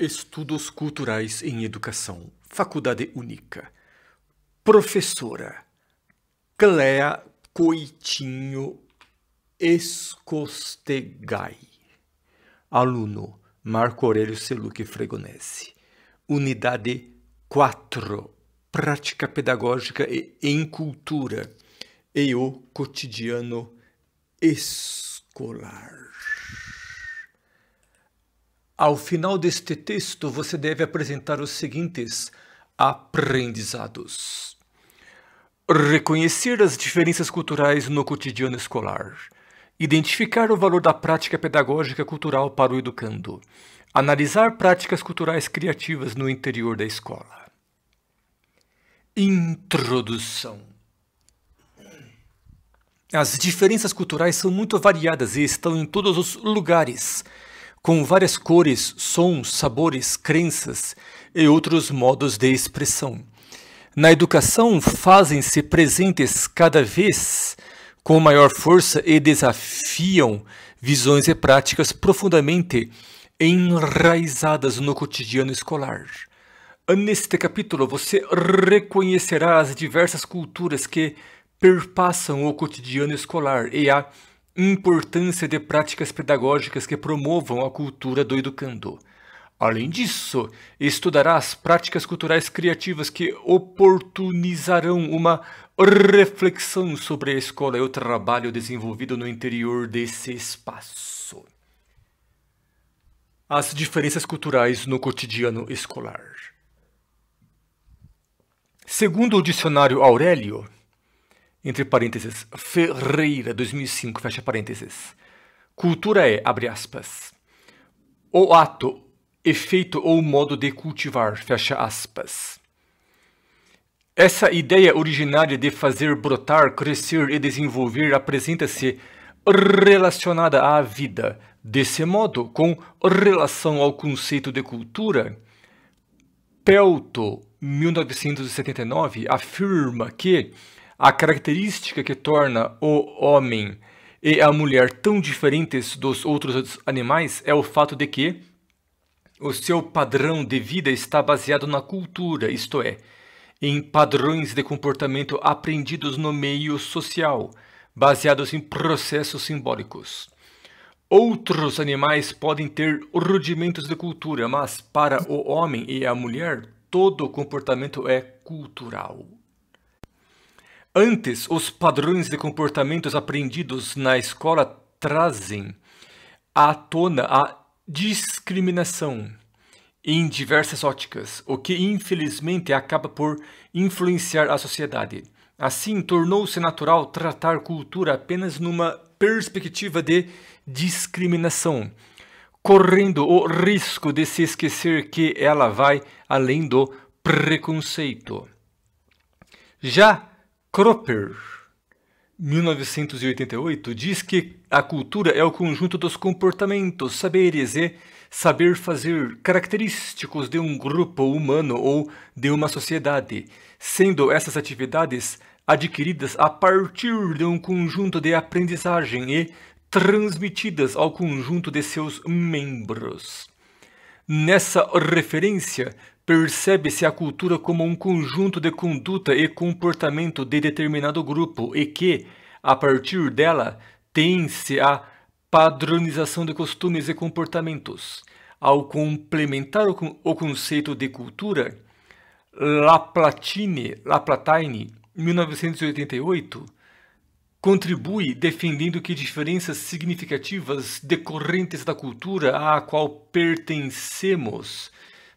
Estudos Culturais em Educação, Faculdade Única. Professora Clea Coitinho Escostegai. Aluno Marco Aurélio Seluque Fregonese. Unidade 4. Prática pedagógica e em cultura e o cotidiano escolar. Ao final deste texto, você deve apresentar os seguintes aprendizados: reconhecer as diferenças culturais no cotidiano escolar, identificar o valor da prática pedagógica cultural para o educando, analisar práticas culturais criativas no interior da escola. Introdução As diferenças culturais são muito variadas e estão em todos os lugares com várias cores, sons, sabores, crenças e outros modos de expressão. Na educação, fazem-se presentes cada vez com maior força e desafiam visões e práticas profundamente enraizadas no cotidiano escolar. Neste capítulo, você reconhecerá as diversas culturas que perpassam o cotidiano escolar e a Importância de práticas pedagógicas que promovam a cultura do educando. Além disso, estudará as práticas culturais criativas que oportunizarão uma reflexão sobre a escola e o trabalho desenvolvido no interior desse espaço. As diferenças culturais no cotidiano escolar. Segundo o dicionário Aurélio, entre parênteses, Ferreira, 2005, fecha parênteses. Cultura é, abre aspas, o ato, efeito ou modo de cultivar, fecha aspas. Essa ideia originária de fazer brotar, crescer e desenvolver apresenta-se relacionada à vida. Desse modo, com relação ao conceito de cultura, Pelto, 1979, afirma que a característica que torna o homem e a mulher tão diferentes dos outros animais é o fato de que o seu padrão de vida está baseado na cultura, isto é, em padrões de comportamento aprendidos no meio social, baseados em processos simbólicos. Outros animais podem ter rudimentos de cultura, mas para o homem e a mulher, todo comportamento é cultural. Antes, os padrões de comportamentos aprendidos na escola trazem à tona a discriminação em diversas óticas, o que infelizmente acaba por influenciar a sociedade. Assim, tornou-se natural tratar cultura apenas numa perspectiva de discriminação, correndo o risco de se esquecer que ela vai além do preconceito. Já Cropper, 1988, diz que a cultura é o conjunto dos comportamentos, saberes e saber fazer característicos de um grupo humano ou de uma sociedade, sendo essas atividades adquiridas a partir de um conjunto de aprendizagem e transmitidas ao conjunto de seus membros. Nessa referência, percebe-se a cultura como um conjunto de conduta e comportamento de determinado grupo e que, a partir dela, tem-se a padronização de costumes e comportamentos. Ao complementar o conceito de cultura, Laplatine, Laplatine, 1988, contribui defendendo que diferenças significativas decorrentes da cultura à qual pertencemos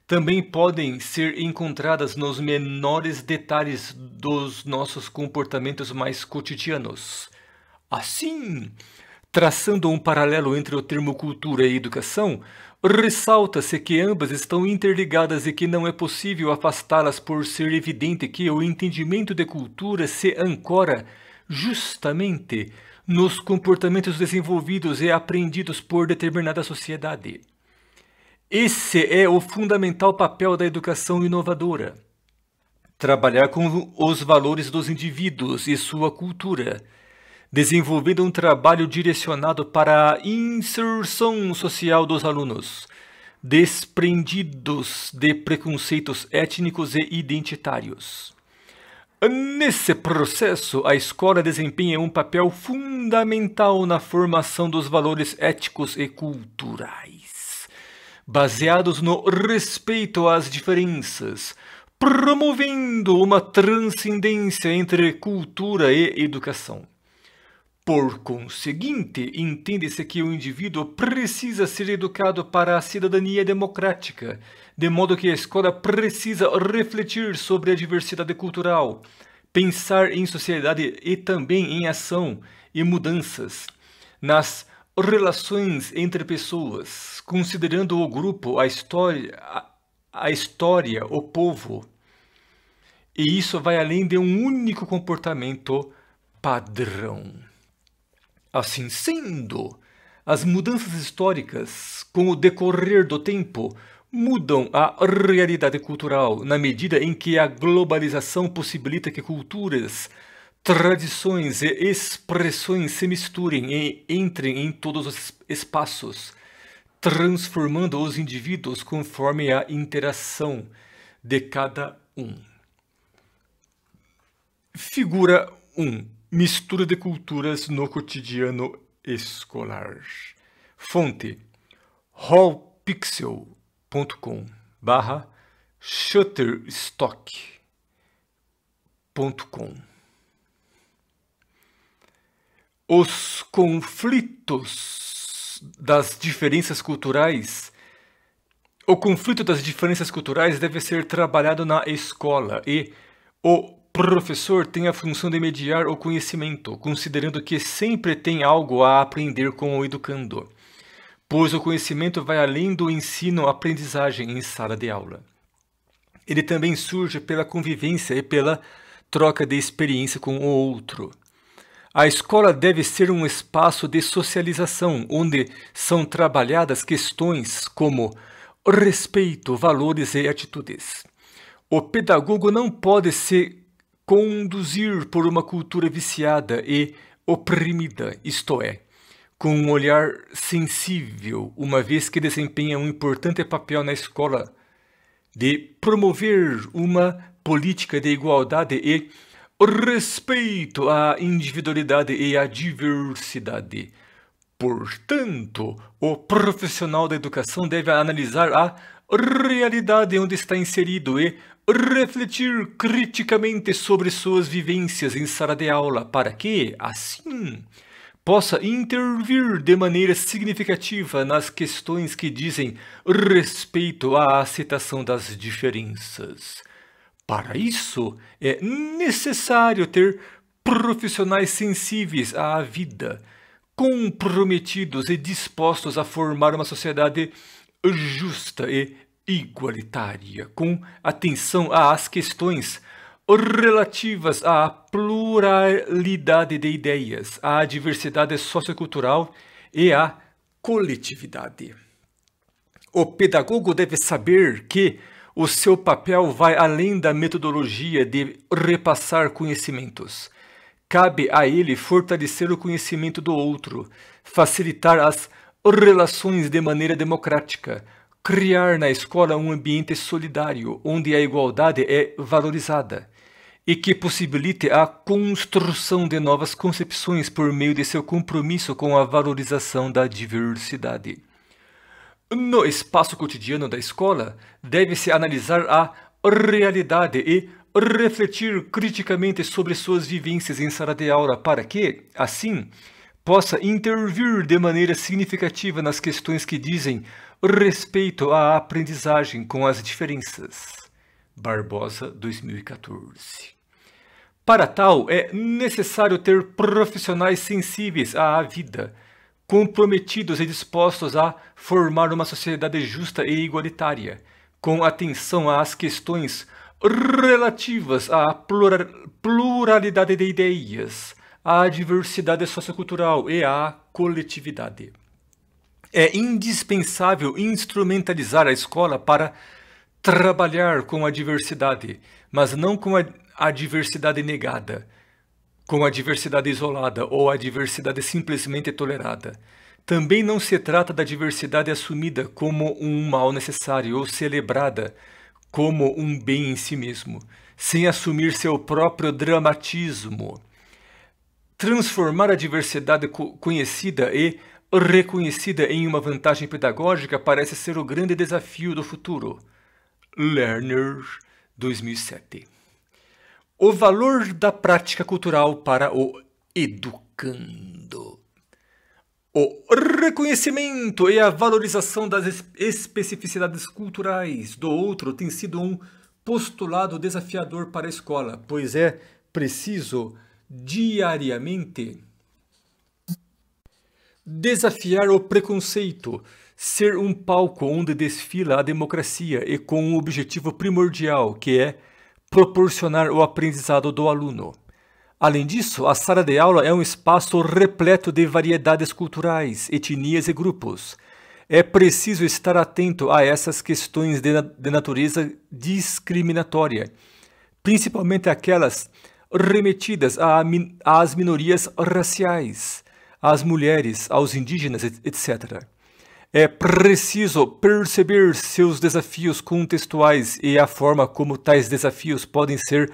também podem ser encontradas nos menores detalhes dos nossos comportamentos mais cotidianos. Assim, traçando um paralelo entre o termo cultura e educação, ressalta-se que ambas estão interligadas e que não é possível afastá-las por ser evidente que o entendimento de cultura se ancora justamente nos comportamentos desenvolvidos e aprendidos por determinada sociedade. Esse é o fundamental papel da educação inovadora. Trabalhar com os valores dos indivíduos e sua cultura, desenvolvendo um trabalho direcionado para a inserção social dos alunos, desprendidos de preconceitos étnicos e identitários. Nesse processo, a escola desempenha um papel fundamental na formação dos valores éticos e culturais, baseados no respeito às diferenças, promovendo uma transcendência entre cultura e educação. Por conseguinte, entende-se que o indivíduo precisa ser educado para a cidadania democrática, de modo que a escola precisa refletir sobre a diversidade cultural, pensar em sociedade e também em ação e mudanças nas relações entre pessoas, considerando o grupo, a história, a história, o povo. E isso vai além de um único comportamento padrão. Assim sendo, as mudanças históricas, com o decorrer do tempo, mudam a realidade cultural na medida em que a globalização possibilita que culturas, tradições e expressões se misturem e entrem em todos os espaços, transformando os indivíduos conforme a interação de cada um. Figura 1 Mistura de culturas no cotidiano escolar. Fonte: hallpixel.com barra shutterstock.com Os conflitos das diferenças culturais o conflito das diferenças culturais deve ser trabalhado na escola e o professor tem a função de mediar o conhecimento, considerando que sempre tem algo a aprender com o educando, pois o conhecimento vai além do ensino-aprendizagem em sala de aula. Ele também surge pela convivência e pela troca de experiência com o outro. A escola deve ser um espaço de socialização onde são trabalhadas questões como respeito, valores e atitudes. O pedagogo não pode se conduzir por uma cultura viciada e oprimida, isto é, com um olhar sensível, uma vez que desempenha um importante papel na escola de promover uma política de igualdade e respeito à individualidade e à diversidade. Portanto, o profissional da educação deve analisar a realidade onde está inserido e refletir criticamente sobre suas vivências em sala de aula para que, assim, possa intervir de maneira significativa nas questões que dizem respeito à aceitação das diferenças. Para isso, é necessário ter profissionais sensíveis à vida, comprometidos e dispostos a formar uma sociedade justa e igualitária, com atenção às questões relativas à pluralidade de ideias, à diversidade sociocultural e à coletividade. O pedagogo deve saber que o seu papel vai além da metodologia de repassar conhecimentos. Cabe a ele fortalecer o conhecimento do outro, facilitar as relações de maneira democrática, criar na escola um ambiente solidário onde a igualdade é valorizada e que possibilite a construção de novas concepções por meio de seu compromisso com a valorização da diversidade. No espaço cotidiano da escola, deve-se analisar a realidade e refletir criticamente sobre suas vivências em sala de aula para que, assim, possa intervir de maneira significativa nas questões que dizem Respeito à aprendizagem com as diferenças. Barbosa, 2014. Para tal, é necessário ter profissionais sensíveis à vida, comprometidos e dispostos a formar uma sociedade justa e igualitária, com atenção às questões relativas à pluralidade de ideias, à diversidade sociocultural e à coletividade. É indispensável instrumentalizar a escola para trabalhar com a diversidade, mas não com a, a diversidade negada, com a diversidade isolada ou a diversidade simplesmente tolerada. Também não se trata da diversidade assumida como um mal necessário ou celebrada como um bem em si mesmo, sem assumir seu próprio dramatismo. Transformar a diversidade conhecida e reconhecida em uma vantagem pedagógica parece ser o grande desafio do futuro. Lerner, 2007. O valor da prática cultural para o educando. O reconhecimento e a valorização das especificidades culturais do outro tem sido um postulado desafiador para a escola, pois é preciso diariamente Desafiar o preconceito. Ser um palco onde desfila a democracia e com um objetivo primordial, que é proporcionar o aprendizado do aluno. Além disso, a sala de aula é um espaço repleto de variedades culturais, etnias e grupos. É preciso estar atento a essas questões de, de natureza discriminatória, principalmente aquelas remetidas às minorias raciais às mulheres, aos indígenas, etc. É preciso perceber seus desafios contextuais e a forma como tais desafios podem ser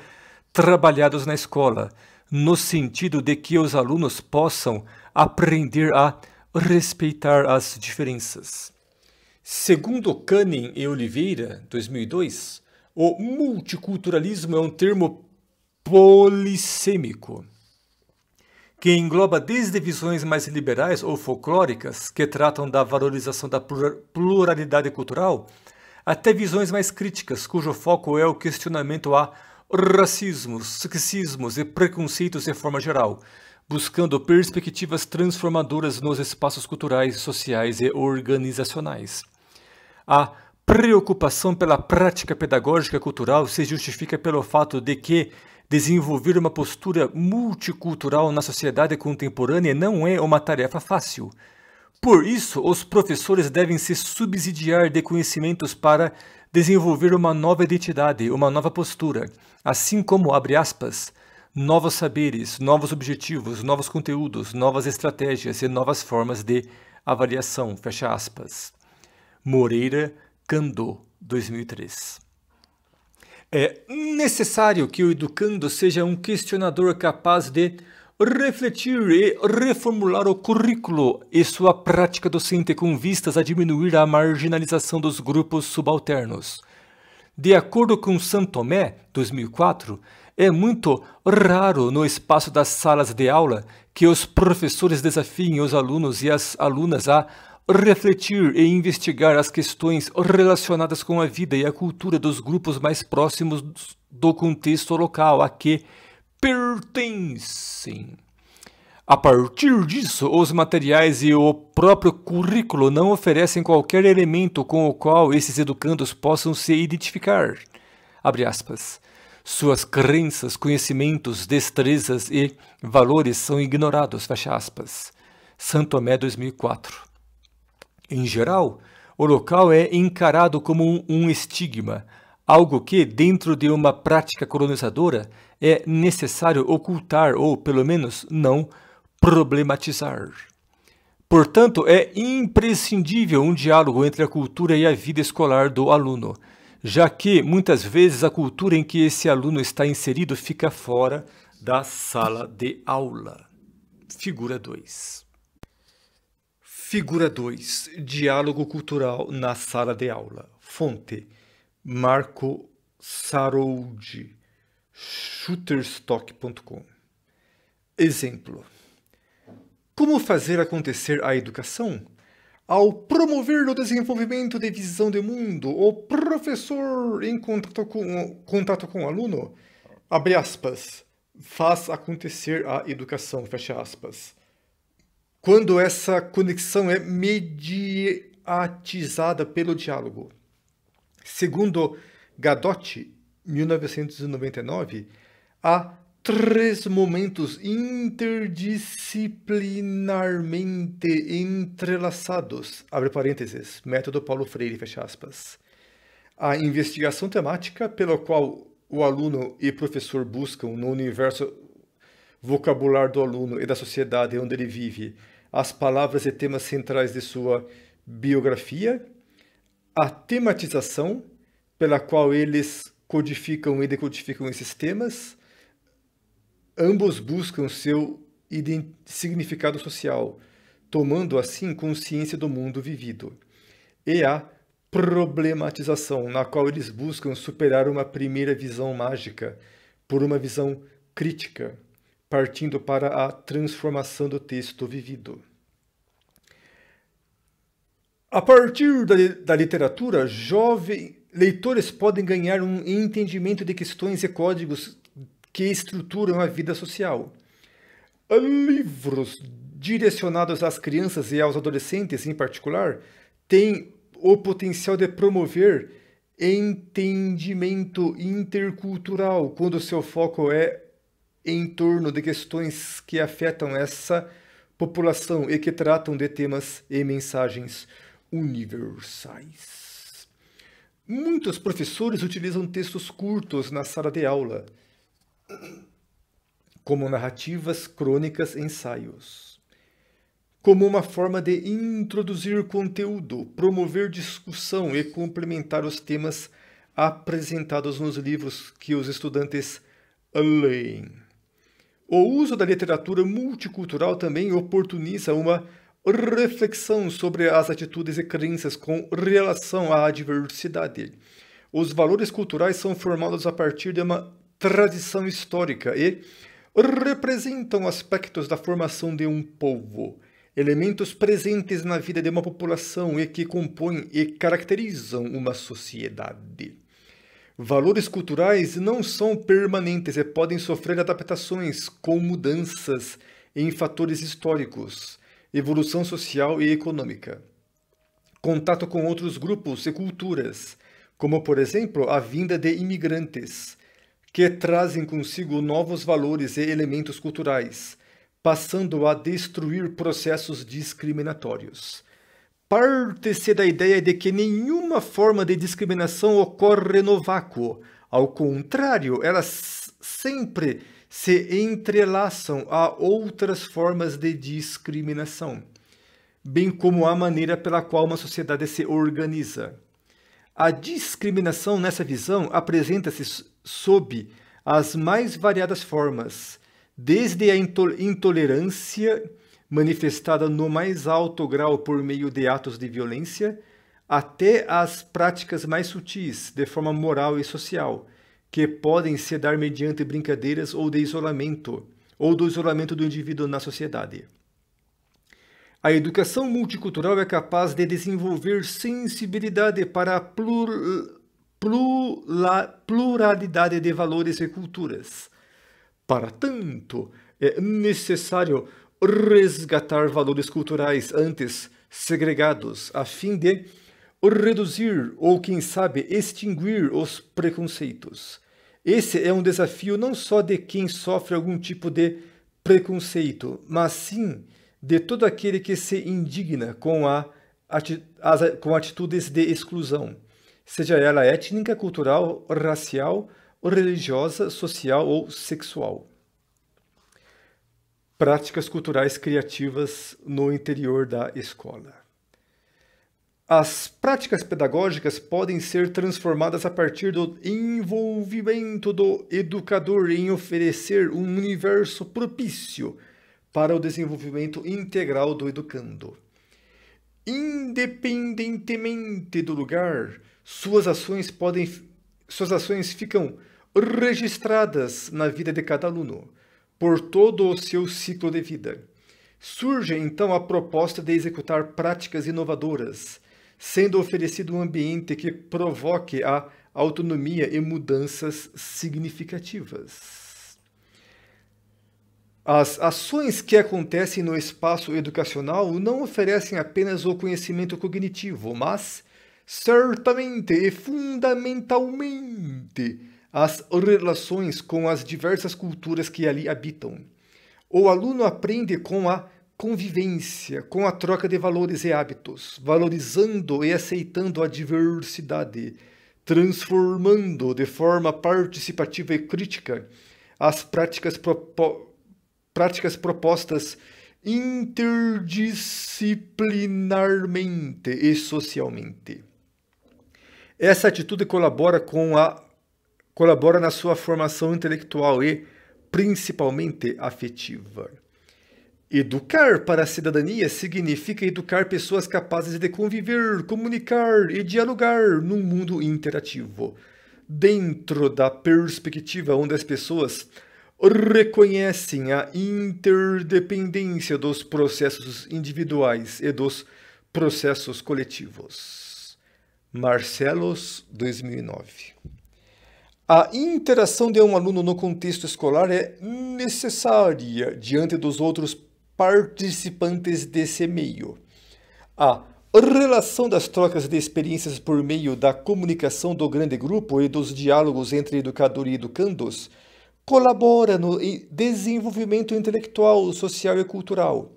trabalhados na escola, no sentido de que os alunos possam aprender a respeitar as diferenças. Segundo Canning e Oliveira, 2002, o multiculturalismo é um termo polissêmico que engloba desde visões mais liberais ou folclóricas, que tratam da valorização da pluralidade cultural, até visões mais críticas, cujo foco é o questionamento a racismos, sexismos e preconceitos de forma geral, buscando perspectivas transformadoras nos espaços culturais, sociais e organizacionais. A preocupação pela prática pedagógica cultural se justifica pelo fato de que Desenvolver uma postura multicultural na sociedade contemporânea não é uma tarefa fácil. Por isso, os professores devem se subsidiar de conhecimentos para desenvolver uma nova identidade, uma nova postura, assim como, abre aspas, novos saberes, novos objetivos, novos conteúdos, novas estratégias e novas formas de avaliação, fecha aspas. Moreira, Candô, 2003. É necessário que o educando seja um questionador capaz de refletir e reformular o currículo e sua prática docente com vistas a diminuir a marginalização dos grupos subalternos. De acordo com Santomé, 2004, é muito raro no espaço das salas de aula que os professores desafiem os alunos e as alunas a refletir e investigar as questões relacionadas com a vida e a cultura dos grupos mais próximos do contexto local a que pertencem. A partir disso, os materiais e o próprio currículo não oferecem qualquer elemento com o qual esses educandos possam se identificar. Suas crenças, conhecimentos, destrezas e valores são ignorados. Santo Amé, 2004. Em geral, o local é encarado como um estigma, algo que, dentro de uma prática colonizadora, é necessário ocultar ou, pelo menos, não problematizar. Portanto, é imprescindível um diálogo entre a cultura e a vida escolar do aluno, já que muitas vezes a cultura em que esse aluno está inserido fica fora da sala de aula. Figura 2. Figura 2. Diálogo cultural na sala de aula. Fonte: Marco Saroudi, shooterstock.com. Exemplo: Como fazer acontecer a educação? Ao promover o desenvolvimento de visão de mundo, o professor em contato com, contato com o aluno, abre aspas, faz acontecer a educação, fecha aspas quando essa conexão é mediatizada pelo diálogo. Segundo Gadotti, 1999, há três momentos interdisciplinarmente entrelaçados, abre parênteses, método Paulo Freire, fecha aspas. A investigação temática pela qual o aluno e professor buscam no universo vocabulário do aluno e da sociedade onde ele vive, as palavras e temas centrais de sua biografia, a tematização pela qual eles codificam e decodificam esses temas, ambos buscam seu significado social, tomando assim consciência do mundo vivido. E a problematização, na qual eles buscam superar uma primeira visão mágica por uma visão crítica partindo para a transformação do texto vivido. A partir da, da literatura, jovens leitores podem ganhar um entendimento de questões e códigos que estruturam a vida social. Livros direcionados às crianças e aos adolescentes, em particular, têm o potencial de promover entendimento intercultural quando seu foco é em torno de questões que afetam essa população e que tratam de temas e mensagens universais. Muitos professores utilizam textos curtos na sala de aula, como narrativas, crônicas, ensaios, como uma forma de introduzir conteúdo, promover discussão e complementar os temas apresentados nos livros que os estudantes leem. O uso da literatura multicultural também oportuniza uma reflexão sobre as atitudes e crenças com relação à diversidade. Os valores culturais são formados a partir de uma tradição histórica e representam aspectos da formação de um povo, elementos presentes na vida de uma população e que compõem e caracterizam uma sociedade. Valores culturais não são permanentes e podem sofrer adaptações com mudanças em fatores históricos, evolução social e econômica, contato com outros grupos e culturas, como por exemplo a vinda de imigrantes, que trazem consigo novos valores e elementos culturais, passando a destruir processos discriminatórios parte-se da ideia de que nenhuma forma de discriminação ocorre no vácuo. Ao contrário, elas sempre se entrelaçam a outras formas de discriminação, bem como a maneira pela qual uma sociedade se organiza. A discriminação nessa visão apresenta-se sob as mais variadas formas, desde a intolerância manifestada no mais alto grau por meio de atos de violência, até às práticas mais sutis, de forma moral e social, que podem se dar mediante brincadeiras ou de isolamento, ou do isolamento do indivíduo na sociedade. A educação multicultural é capaz de desenvolver sensibilidade para a plur... pluralidade de valores e culturas. Para tanto, é necessário resgatar valores culturais antes segregados, a fim de reduzir ou, quem sabe, extinguir os preconceitos. Esse é um desafio não só de quem sofre algum tipo de preconceito, mas sim de todo aquele que se indigna com, a, ati as, com atitudes de exclusão, seja ela étnica, cultural, racial, religiosa, social ou sexual práticas culturais criativas no interior da escola. As práticas pedagógicas podem ser transformadas a partir do envolvimento do educador em oferecer um universo propício para o desenvolvimento integral do educando. Independentemente do lugar, suas ações podem suas ações ficam registradas na vida de cada aluno por todo o seu ciclo de vida. Surge então a proposta de executar práticas inovadoras, sendo oferecido um ambiente que provoque a autonomia e mudanças significativas. As ações que acontecem no espaço educacional não oferecem apenas o conhecimento cognitivo, mas certamente e fundamentalmente as relações com as diversas culturas que ali habitam. O aluno aprende com a convivência, com a troca de valores e hábitos, valorizando e aceitando a diversidade, transformando de forma participativa e crítica as práticas, propo práticas propostas interdisciplinarmente e socialmente. Essa atitude colabora com a colabora na sua formação intelectual e, principalmente, afetiva. Educar para a cidadania significa educar pessoas capazes de conviver, comunicar e dialogar num mundo interativo, dentro da perspectiva onde as pessoas reconhecem a interdependência dos processos individuais e dos processos coletivos. Marcelos, 2009. A interação de um aluno no contexto escolar é necessária diante dos outros participantes desse meio. A relação das trocas de experiências por meio da comunicação do grande grupo e dos diálogos entre educador e educandos colabora no desenvolvimento intelectual, social e cultural.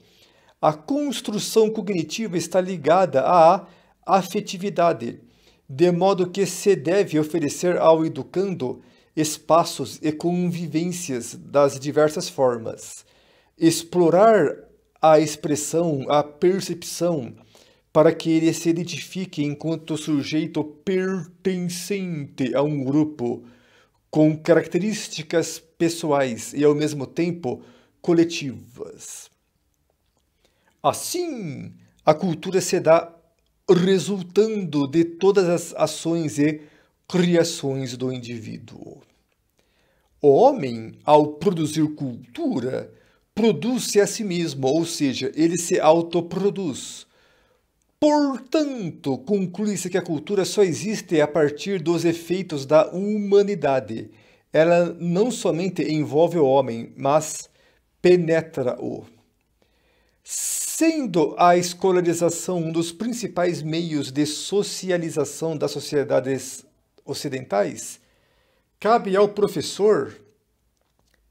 A construção cognitiva está ligada à afetividade de modo que se deve oferecer ao educando espaços e convivências das diversas formas, explorar a expressão, a percepção, para que ele se identifique enquanto sujeito pertencente a um grupo, com características pessoais e ao mesmo tempo coletivas. Assim, a cultura se dá resultando de todas as ações e criações do indivíduo. O homem, ao produzir cultura, produz-se a si mesmo, ou seja, ele se autoproduz. Portanto, conclui-se que a cultura só existe a partir dos efeitos da humanidade. Ela não somente envolve o homem, mas penetra-o. Sendo a escolarização um dos principais meios de socialização das sociedades ocidentais, cabe ao professor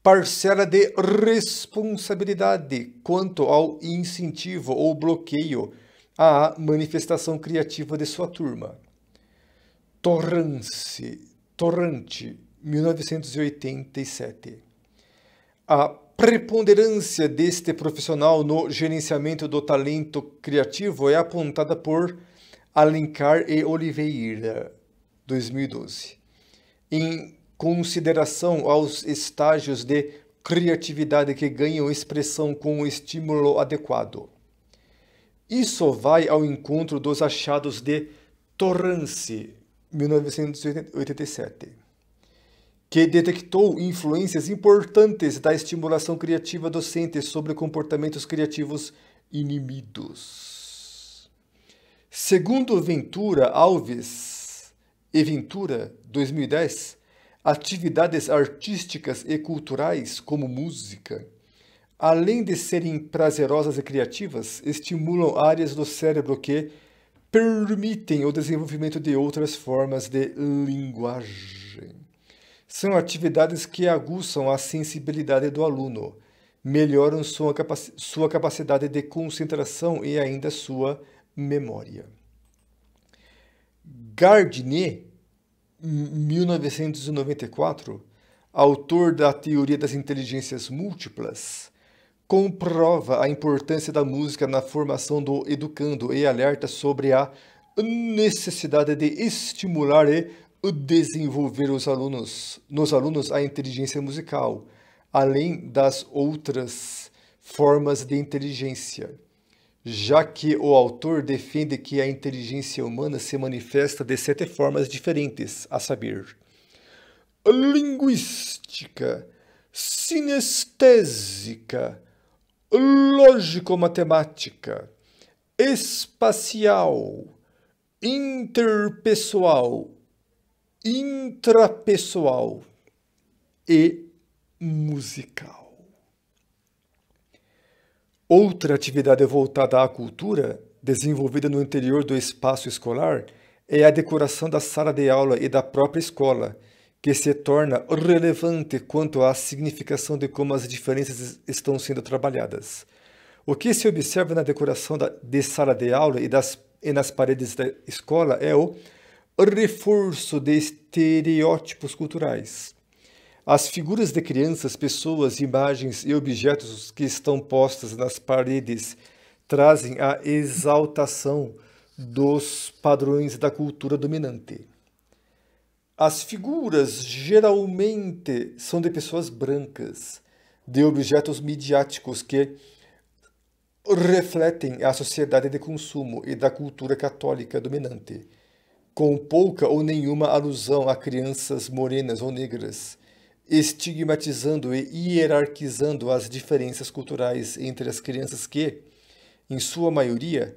parcela de responsabilidade quanto ao incentivo ou bloqueio à manifestação criativa de sua turma. Torrance, Torrante, 1987. A preponderância deste profissional no gerenciamento do talento criativo é apontada por Alencar e Oliveira, 2012, em consideração aos estágios de criatividade que ganham expressão com o estímulo adequado. Isso vai ao encontro dos achados de Torrance, 1987 que detectou influências importantes da estimulação criativa docente sobre comportamentos criativos inimigos. Segundo Ventura Alves e Ventura, 2010, atividades artísticas e culturais, como música, além de serem prazerosas e criativas, estimulam áreas do cérebro que permitem o desenvolvimento de outras formas de linguagem. São atividades que aguçam a sensibilidade do aluno, melhoram sua, capac sua capacidade de concentração e ainda sua memória. Gardner, 1994, autor da teoria das inteligências múltiplas, comprova a importância da música na formação do educando e alerta sobre a necessidade de estimular e desenvolver os alunos, nos alunos a inteligência musical, além das outras formas de inteligência, já que o autor defende que a inteligência humana se manifesta de sete formas diferentes, a saber, linguística, sinestésica, lógico-matemática, espacial, interpessoal intrapessoal e musical. Outra atividade voltada à cultura, desenvolvida no interior do espaço escolar, é a decoração da sala de aula e da própria escola, que se torna relevante quanto à significação de como as diferenças estão sendo trabalhadas. O que se observa na decoração da, de sala de aula e, das, e nas paredes da escola é o reforço de estereótipos culturais. As figuras de crianças, pessoas, imagens e objetos que estão postas nas paredes trazem a exaltação dos padrões da cultura dominante. As figuras geralmente são de pessoas brancas, de objetos midiáticos que refletem a sociedade de consumo e da cultura católica dominante com pouca ou nenhuma alusão a crianças morenas ou negras, estigmatizando e hierarquizando as diferenças culturais entre as crianças que, em sua maioria,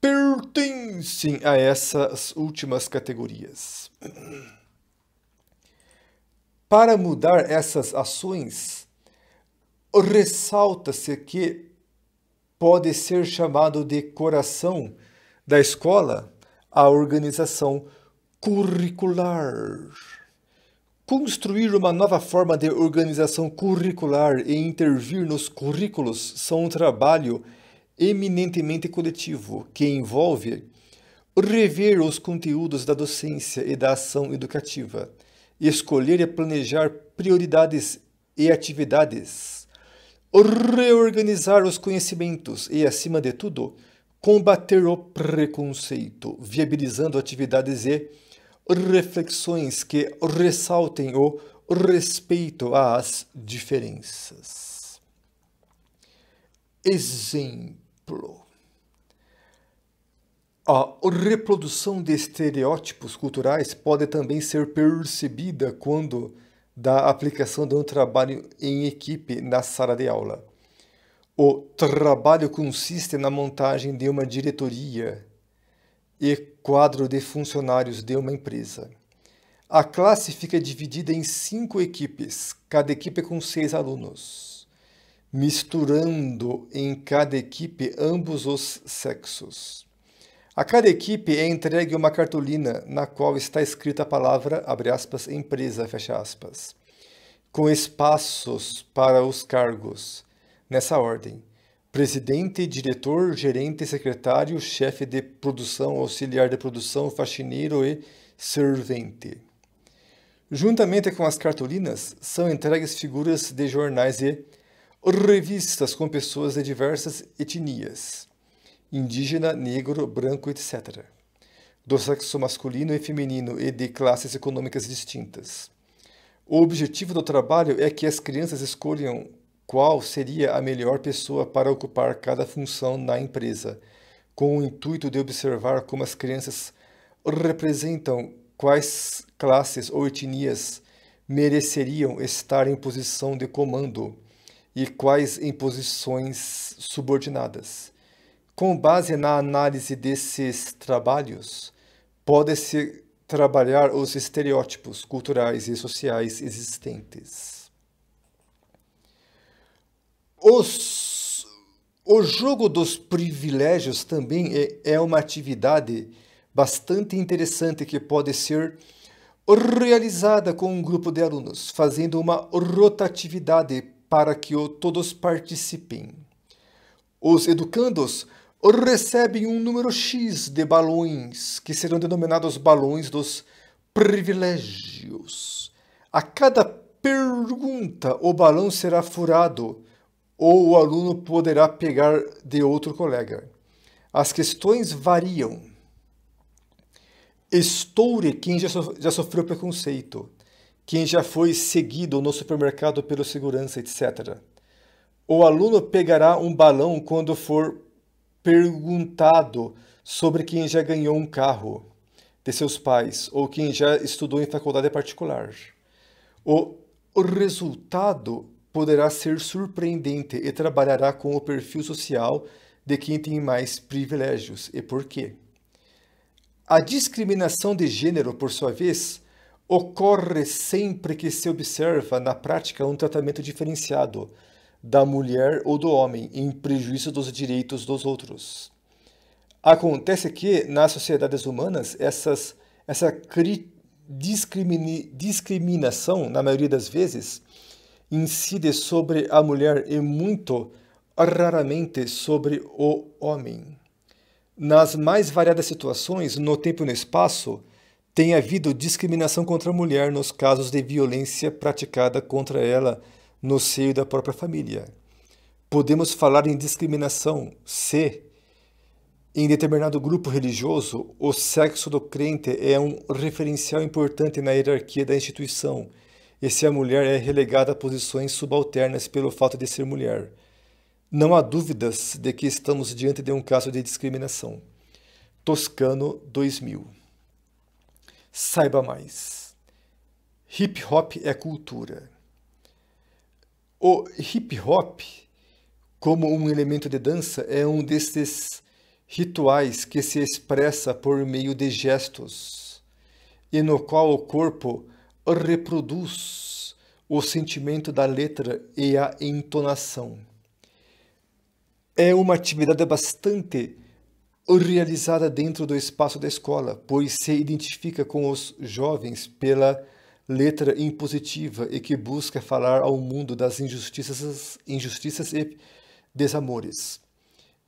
pertencem a essas últimas categorias. Para mudar essas ações, ressalta-se que pode ser chamado de coração da escola a organização curricular. Construir uma nova forma de organização curricular e intervir nos currículos são um trabalho eminentemente coletivo que envolve rever os conteúdos da docência e da ação educativa, escolher e planejar prioridades e atividades, reorganizar os conhecimentos e, acima de tudo, combater o preconceito, viabilizando atividades e reflexões que ressaltem o respeito às diferenças. Exemplo: a reprodução de estereótipos culturais pode também ser percebida quando da aplicação de um trabalho em equipe na sala de aula. O trabalho consiste na montagem de uma diretoria e quadro de funcionários de uma empresa. A classe fica dividida em cinco equipes, cada equipe com seis alunos, misturando em cada equipe ambos os sexos. A cada equipe é entregue uma cartolina na qual está escrita a palavra, abre aspas, empresa, fecha aspas, com espaços para os cargos nessa ordem: presidente, diretor, gerente, secretário, chefe de produção, auxiliar de produção, faxineiro e servente. Juntamente com as cartolinas, são entregues figuras de jornais e revistas com pessoas de diversas etnias: indígena, negro, branco, etc. Do sexo masculino e feminino e de classes econômicas distintas. O objetivo do trabalho é que as crianças escolham qual seria a melhor pessoa para ocupar cada função na empresa, com o intuito de observar como as crianças representam quais classes ou etnias mereceriam estar em posição de comando e quais em posições subordinadas. Com base na análise desses trabalhos, pode-se trabalhar os estereótipos culturais e sociais existentes. Os, o jogo dos privilégios também é, é uma atividade bastante interessante que pode ser realizada com um grupo de alunos, fazendo uma rotatividade para que todos participem. Os educandos recebem um número X de balões, que serão denominados balões dos privilégios. A cada pergunta, o balão será furado ou o aluno poderá pegar de outro colega. As questões variam. Estoure quem já, so, já sofreu preconceito, quem já foi seguido no supermercado pelo segurança, etc. O aluno pegará um balão quando for perguntado sobre quem já ganhou um carro de seus pais ou quem já estudou em faculdade particular. O resultado poderá ser surpreendente e trabalhará com o perfil social de quem tem mais privilégios. E por quê? A discriminação de gênero, por sua vez, ocorre sempre que se observa na prática um tratamento diferenciado da mulher ou do homem em prejuízo dos direitos dos outros. Acontece que, nas sociedades humanas, essas, essa discriminação, na maioria das vezes, incide sobre a mulher e muito raramente sobre o homem. Nas mais variadas situações, no tempo e no espaço, tem havido discriminação contra a mulher nos casos de violência praticada contra ela no seio da própria família. Podemos falar em discriminação se, em determinado grupo religioso, o sexo do crente é um referencial importante na hierarquia da instituição e se a mulher é relegada a posições subalternas pelo fato de ser mulher. Não há dúvidas de que estamos diante de um caso de discriminação. Toscano 2000. Saiba mais. Hip hop é cultura. O hip hop, como um elemento de dança, é um destes rituais que se expressa por meio de gestos, e no qual o corpo reproduz o sentimento da letra e a entonação. É uma atividade bastante realizada dentro do espaço da escola, pois se identifica com os jovens pela letra impositiva e que busca falar ao mundo das injustiças, injustiças e desamores.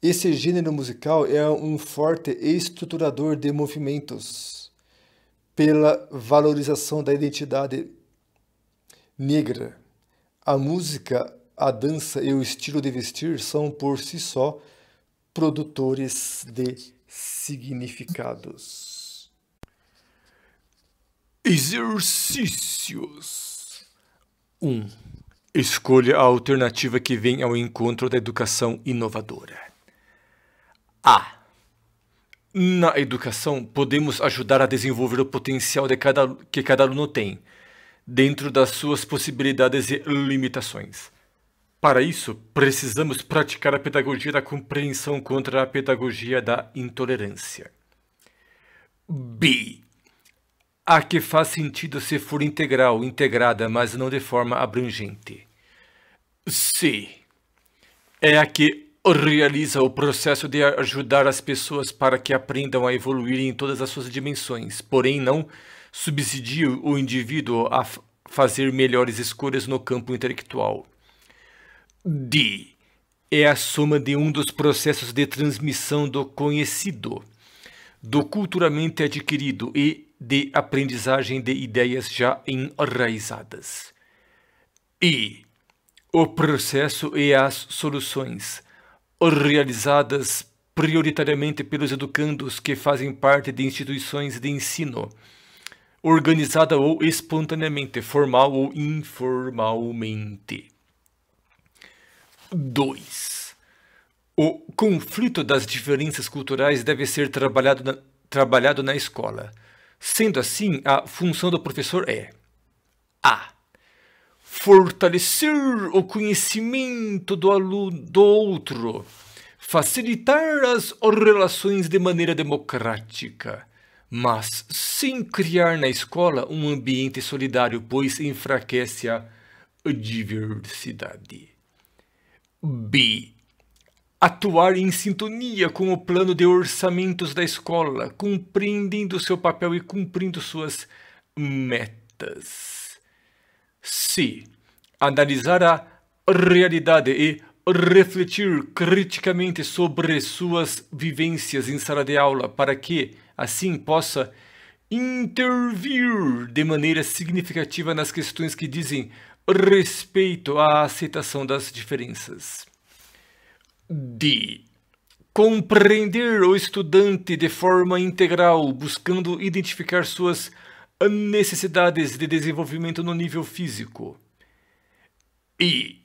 Esse gênero musical é um forte estruturador de movimentos pela valorização da identidade negra. A música, a dança e o estilo de vestir são por si só produtores de significados. Exercícios 1. Um, escolha a alternativa que vem ao encontro da educação inovadora. A. Na educação, podemos ajudar a desenvolver o potencial de cada, que cada aluno tem, dentro das suas possibilidades e limitações. Para isso, precisamos praticar a pedagogia da compreensão contra a pedagogia da intolerância. B. A que faz sentido se for integral, integrada, mas não de forma abrangente. C. É a que realiza o processo de ajudar as pessoas para que aprendam a evoluir em todas as suas dimensões, porém não subsidia o indivíduo a fazer melhores escolhas no campo intelectual. D. É a soma de um dos processos de transmissão do conhecido, do culturalmente adquirido e de aprendizagem de ideias já enraizadas. E. O processo e as soluções realizadas prioritariamente pelos educandos que fazem parte de instituições de ensino, organizada ou espontaneamente, formal ou informalmente. 2. O conflito das diferenças culturais deve ser trabalhado na, trabalhado na escola. Sendo assim, a função do professor é: A fortalecer o conhecimento do aluno do outro, facilitar as relações de maneira democrática, mas sem criar na escola um ambiente solidário, pois enfraquece a diversidade. B. Atuar em sintonia com o plano de orçamentos da escola, compreendendo seu papel e cumprindo suas metas se analisar a realidade e refletir criticamente sobre suas vivências em sala de aula para que, assim, possa intervir de maneira significativa nas questões que dizem respeito à aceitação das diferenças. D. Compreender o estudante de forma integral, buscando identificar suas necessidades de desenvolvimento no nível físico. E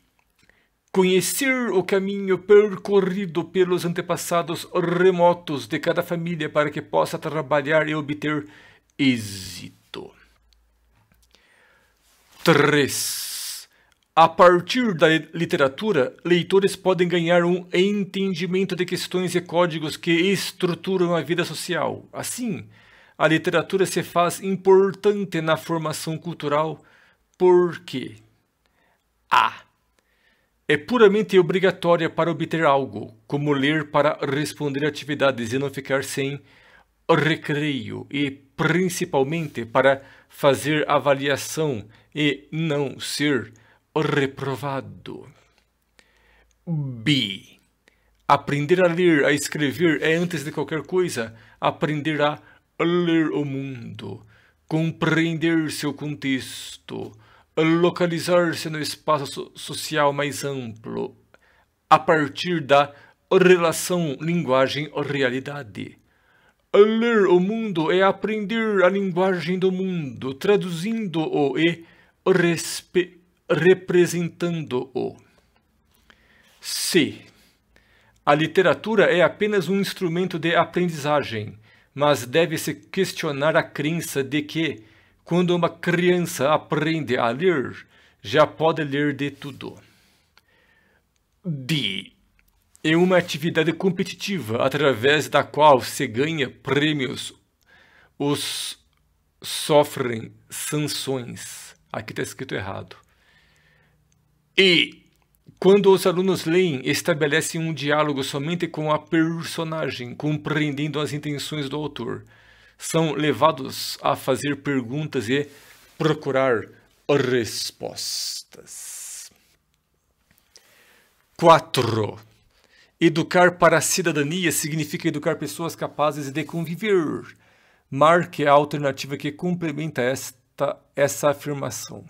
conhecer o caminho percorrido pelos antepassados remotos de cada família para que possa trabalhar e obter êxito. 3. A partir da literatura, leitores podem ganhar um entendimento de questões e códigos que estruturam a vida social. Assim, a literatura se faz importante na formação cultural porque A. É puramente obrigatória para obter algo, como ler para responder atividades e não ficar sem recreio, e principalmente para fazer avaliação e não ser reprovado. B. Aprender a ler, a escrever é, antes de qualquer coisa, aprender a ler o mundo, compreender seu contexto, localizar-se no espaço social mais amplo, a partir da relação linguagem-realidade. Ler o mundo é aprender a linguagem do mundo, traduzindo-o e representando-o. C. A literatura é apenas um instrumento de aprendizagem, mas deve-se questionar a crença de que, quando uma criança aprende a ler, já pode ler de tudo. D. É uma atividade competitiva através da qual se ganha prêmios. Os sofrem sanções. Aqui está escrito errado. E quando os alunos leem, estabelecem um diálogo somente com a personagem, compreendendo as intenções do autor. São levados a fazer perguntas e procurar respostas. 4. Educar para a cidadania significa educar pessoas capazes de conviver. Marque é a alternativa que complementa esta, essa afirmação.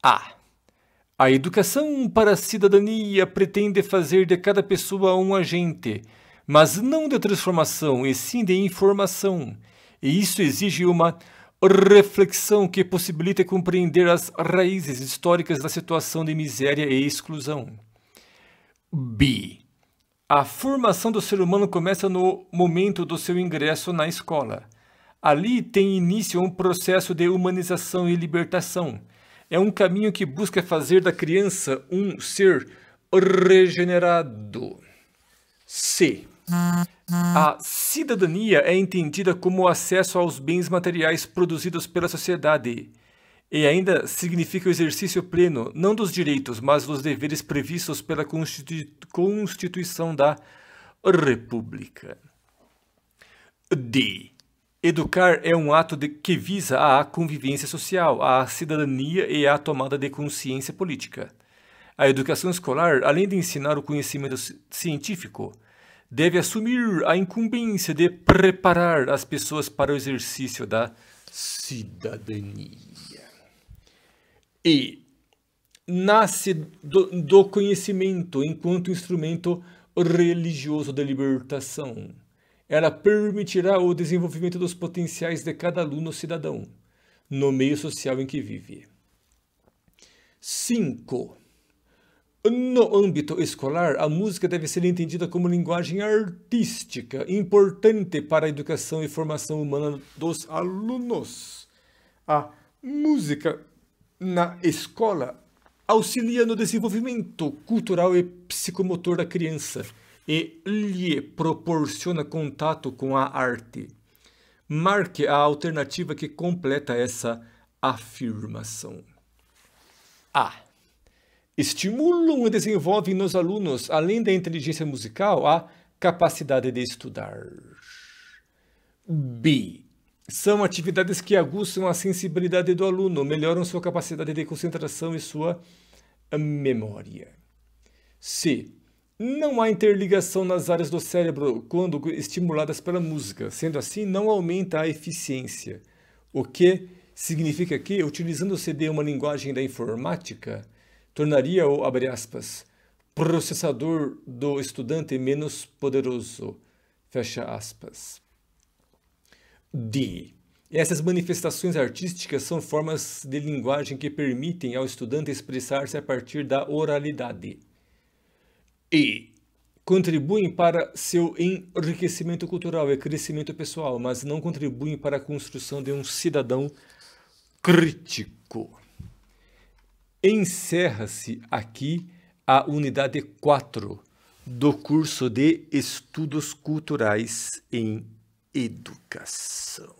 A. A educação para a cidadania pretende fazer de cada pessoa um agente, mas não de transformação, e sim de informação. E isso exige uma reflexão que possibilite compreender as raízes históricas da situação de miséria e exclusão. B. A formação do ser humano começa no momento do seu ingresso na escola. Ali tem início um processo de humanização e libertação é um caminho que busca fazer da criança um ser regenerado. C. A cidadania é entendida como o acesso aos bens materiais produzidos pela sociedade e ainda significa o exercício pleno, não dos direitos, mas dos deveres previstos pela Constituição da República. D. Educar é um ato de, que visa à convivência social, à cidadania e à tomada de consciência política. A educação escolar, além de ensinar o conhecimento científico, deve assumir a incumbência de preparar as pessoas para o exercício da cidadania. E nasce do, do conhecimento enquanto instrumento religioso da libertação. Ela permitirá o desenvolvimento dos potenciais de cada aluno cidadão no meio social em que vive. 5. No âmbito escolar, a música deve ser entendida como linguagem artística, importante para a educação e formação humana dos alunos. A música na escola auxilia no desenvolvimento cultural e psicomotor da criança e lhe proporciona contato com a arte. Marque a alternativa que completa essa afirmação. A. Estimulam e desenvolvem nos alunos, além da inteligência musical, a capacidade de estudar. B. São atividades que aguçam a sensibilidade do aluno, melhoram sua capacidade de concentração e sua memória. C. Não há interligação nas áreas do cérebro quando estimuladas pela música, sendo assim, não aumenta a eficiência. O que significa que, utilizando o CD uma linguagem da informática, tornaria o, abre aspas, processador do estudante menos poderoso, fecha aspas. D. Essas manifestações artísticas são formas de linguagem que permitem ao estudante expressar-se a partir da oralidade e contribuem para seu enriquecimento cultural e crescimento pessoal, mas não contribuem para a construção de um cidadão crítico. Encerra-se aqui a unidade 4 do curso de Estudos Culturais em Educação.